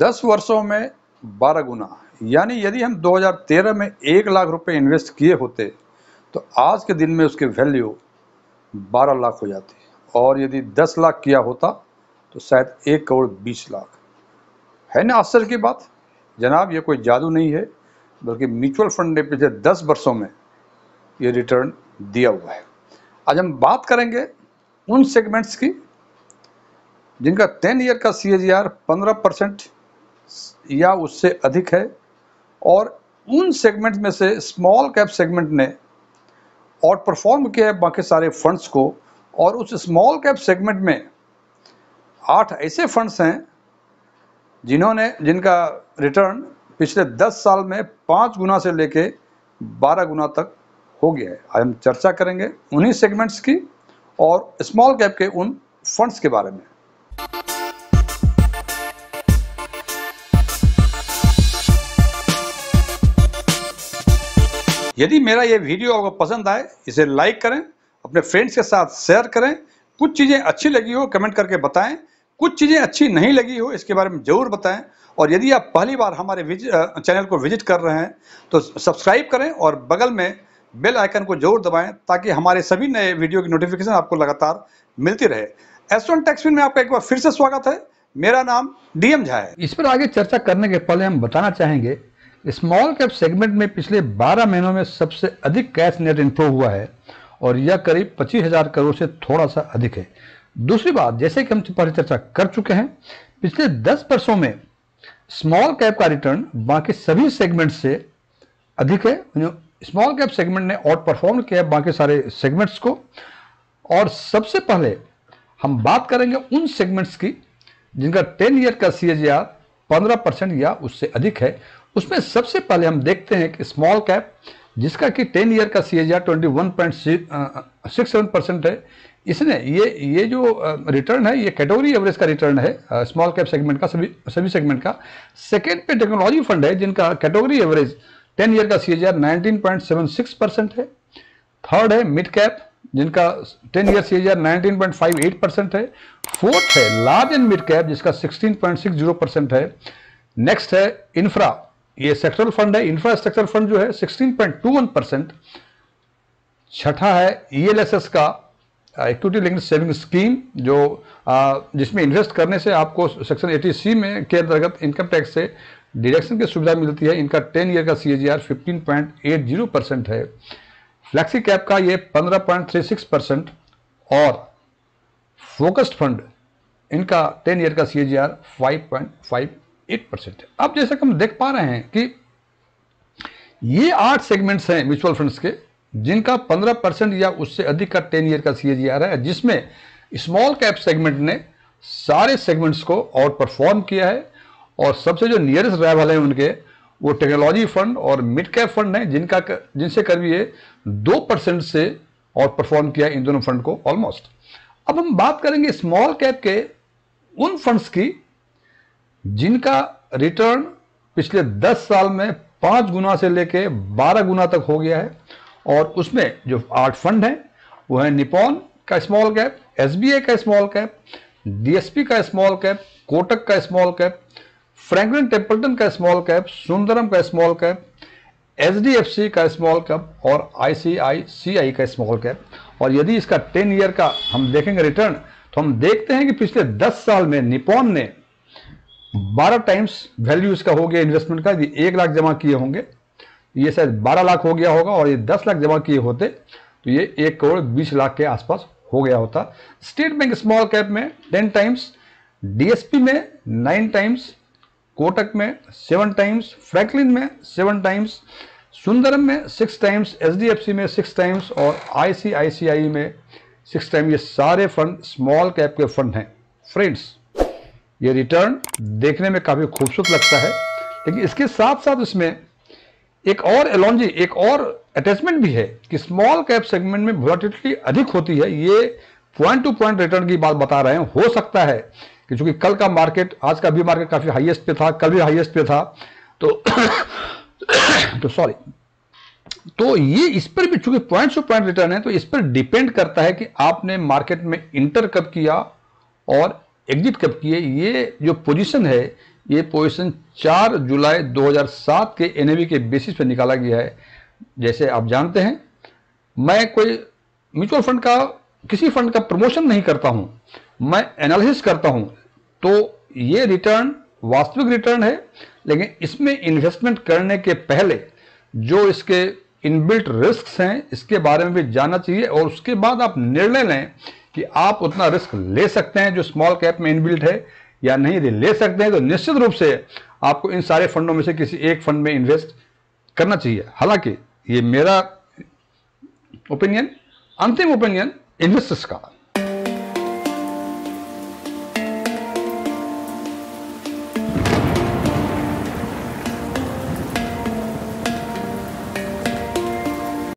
दस वर्षों में बारह गुना यानी यदि हम 2013 में एक लाख रुपए इन्वेस्ट किए होते तो आज के दिन में उसकी वैल्यू बारह लाख हो जाती और यदि दस लाख किया होता तो शायद एक करोड़ बीस लाख है ना आश्चर्य की बात जनाब ये कोई जादू नहीं है बल्कि म्यूचुअल फंड ने पिछले दस वर्षों में ये रिटर्न दिया हुआ है आज हम बात करेंगे उन सेगमेंट्स की जिनका टेन ईयर का सी एच जी आर पंद्रह परसेंट या उससे अधिक है और उन सेगमेंट में से स्मॉल कैप सेगमेंट ने आउट परफॉर्म किया है बाकी सारे फंड्स को और उस स्मॉल कैप सेगमेंट में आठ ऐसे फंड्स हैं जिन्होंने जिनका रिटर्न पिछले दस साल में पाँच गुना से लेके बारह गुना तक हो गया है आज हम चर्चा करेंगे उन्हीं सेगमेंट्स की और स्मॉल कैप के उन फंड्स के बारे में यदि मेरा ये वीडियो आपको पसंद आए इसे लाइक करें अपने फ्रेंड्स के साथ शेयर करें कुछ चीज़ें अच्छी लगी हो कमेंट करके बताएं कुछ चीज़ें अच्छी नहीं लगी हो इसके बारे में ज़रूर बताएं और यदि आप पहली बार हमारे चैनल को विजिट कर रहे हैं तो सब्सक्राइब करें और बगल में बेल आइकन को जरूर दबाएं ताकि हमारे सभी नए वीडियो की नोटिफिकेशन आपको लगातार मिलती रहे एस वन में आपका एक बार फिर से स्वागत है मेरा नाम डीएम झा है इस पर आगे चर्चा करने के पहले हम बताना चाहेंगे स्मॉल कैप सेगमेंट में पिछले 12 महीनों में सबसे अधिक कैश नेट इन्फ्लो हुआ है और यह करीब पच्चीस हजार करोड़ से थोड़ा सा अधिक है दूसरी बात जैसे कि हम पहले चर्चा कर चुके हैं पिछले 10 वर्षों में स्मॉल कैप का रिटर्न बाकी सभी सेगमेंट से अधिक है स्मॉल कैप सेगमेंट ने आउट परफॉर्म किया बाकी सारे सेगमेंट्स को और सबसे पहले हम बात करेंगे उन सेगमेंट्स की जिनका टेन ईयर का सी पंद्रह परसेंट या उससे अधिक है उसमें सबसे पहले हम देखते हैं कि स्मॉल कैप जिसका कि 10 ईयर का C H R twenty one point six seven percent है इसने ये ये जो रिटर्न है ये कैटेगरी एवरेज का रिटर्न है स्मॉल कैप सेगमेंट का सभी सभी सेगमेंट का सेकेंड पे टेक्नोलॉजी फंड है जिनका कैटेगरी एवरेज 10 ईयर का C H R nineteen point seven six percent है थर्ड है मिड कैप जिनका 10 year C H R nineteen point five eight percent है फोर्थ है लार्ज एंड मिड कैप जिसका sixteen point six zero percent है next है infra ये sectoral fund है इंफ्रास्ट्रक्चर फंड जो है 16.21 परसेंट छठा है ईएलएसएस e का इक्विटी लिंक्ड सेविंग स्कीम जो आ, uh, जिसमें इन्वेस्ट करने से आपको सेक्शन 80 सी में के अंतर्गत इनकम टैक्स से डिडक्शन की सुविधा मिलती है इनका 10 ईयर का सीएजीआर 15.80 परसेंट है फ्लैक्सी कैप का ये 15.36 परसेंट और फोकस्ड फंड इनका टेन ईयर का सी एजीआर एट परसेंट अब जैसा कि हम देख पा रहे हैं कि ये आठ सेगमेंट्स हैं म्यूचुअल फंड्स के जिनका 15 परसेंट या उससे अधिक का टेन ईयर का सी है जिसमें स्मॉल कैप सेगमेंट ने सारे सेगमेंट्स को आउट परफॉर्म किया है और सबसे जो नियरेस्ट रैवल है उनके वो टेक्नोलॉजी फंड और मिड कैप फंड है जिनका जिनसे करीब ये दो परसेंट से आउट परफॉर्म किया इन दोनों फंड को ऑलमोस्ट अब हम बात करेंगे स्मॉल कैप के उन फंड्स की जिनका रिटर्न पिछले 10 साल में पांच गुना से लेके 12 गुना तक हो गया है और उसमें जो आठ फंड हैं वो है निपॉन का स्मॉल कैप एसबीए का स्मॉल कैप डीएसपी का स्मॉल कैप कोटक का स्मॉल कैप फ्रैंकलिन टेम्पल्टन का स्मॉल कैप सुंदरम का स्मॉल कैप एच का स्मॉल कैप और आई का स्मॉल कैप और यदि इसका टेन ईयर का हम देखेंगे रिटर्न तो हम देखते हैं कि पिछले दस साल में निपॉन ने बारह टाइम्स वैल्यू इसका हो गया इन्वेस्टमेंट का यदि एक लाख जमा किए होंगे ये शायद बारह लाख हो गया होगा और ये दस लाख जमा किए होते तो ये एक करोड़ बीस लाख के आसपास हो गया होता स्टेट बैंक स्मॉल कैप में टेन टाइम्स डीएसपी में नाइन टाइम्स कोटक में सेवन टाइम्स फ्रैंकलिन में सेवन टाइम्स सुंदरम में सिक्स टाइम्स एच में सिक्स टाइम्स और आईसीआईसीआई में सिक्स टाइम ये सारे फंड स्मॉल कैप के फंड हैं फ्रेंड्स ये रिटर्न देखने में काफ़ी खूबसूरत लगता है लेकिन इसके साथ साथ इसमें एक और एलॉन्जी एक और अटैचमेंट भी है कि स्मॉल कैप सेगमेंट में वोलाटिलिटी अधिक होती है ये पॉइंट टू पॉइंट रिटर्न की बात बता रहे हैं हो सकता है कि चूंकि कल का मार्केट आज का भी मार्केट काफ़ी हाईएस्ट पे था कल भी हाईएस्ट पे था तो तो सॉरी तो ये इस पर भी चूंकि पॉइंट टू पॉइंट रिटर्न है तो इस पर डिपेंड करता है कि आपने मार्केट में इंटर कब किया और एग्जिट कब किए ये जो पोजीशन है ये पोजीशन 4 जुलाई 2007 के एन के बेसिस पर निकाला गया है जैसे आप जानते हैं मैं कोई म्यूचुअल फंड का किसी फंड का प्रमोशन नहीं करता हूं मैं एनालिसिस करता हूं तो ये रिटर्न वास्तविक रिटर्न है लेकिन इसमें इन्वेस्टमेंट करने के पहले जो इसके इनबिल्ट रिस्क हैं इसके बारे में भी जानना चाहिए और उसके बाद आप निर्णय लें कि आप उतना रिस्क ले सकते हैं जो स्मॉल कैप में इनबिल्ट है या नहीं यदि ले सकते हैं तो निश्चित रूप से आपको इन सारे फंडों में से किसी एक फंड में इन्वेस्ट करना चाहिए हालांकि ये मेरा ओपिनियन अंतिम ओपिनियन इन्वेस्टर्स का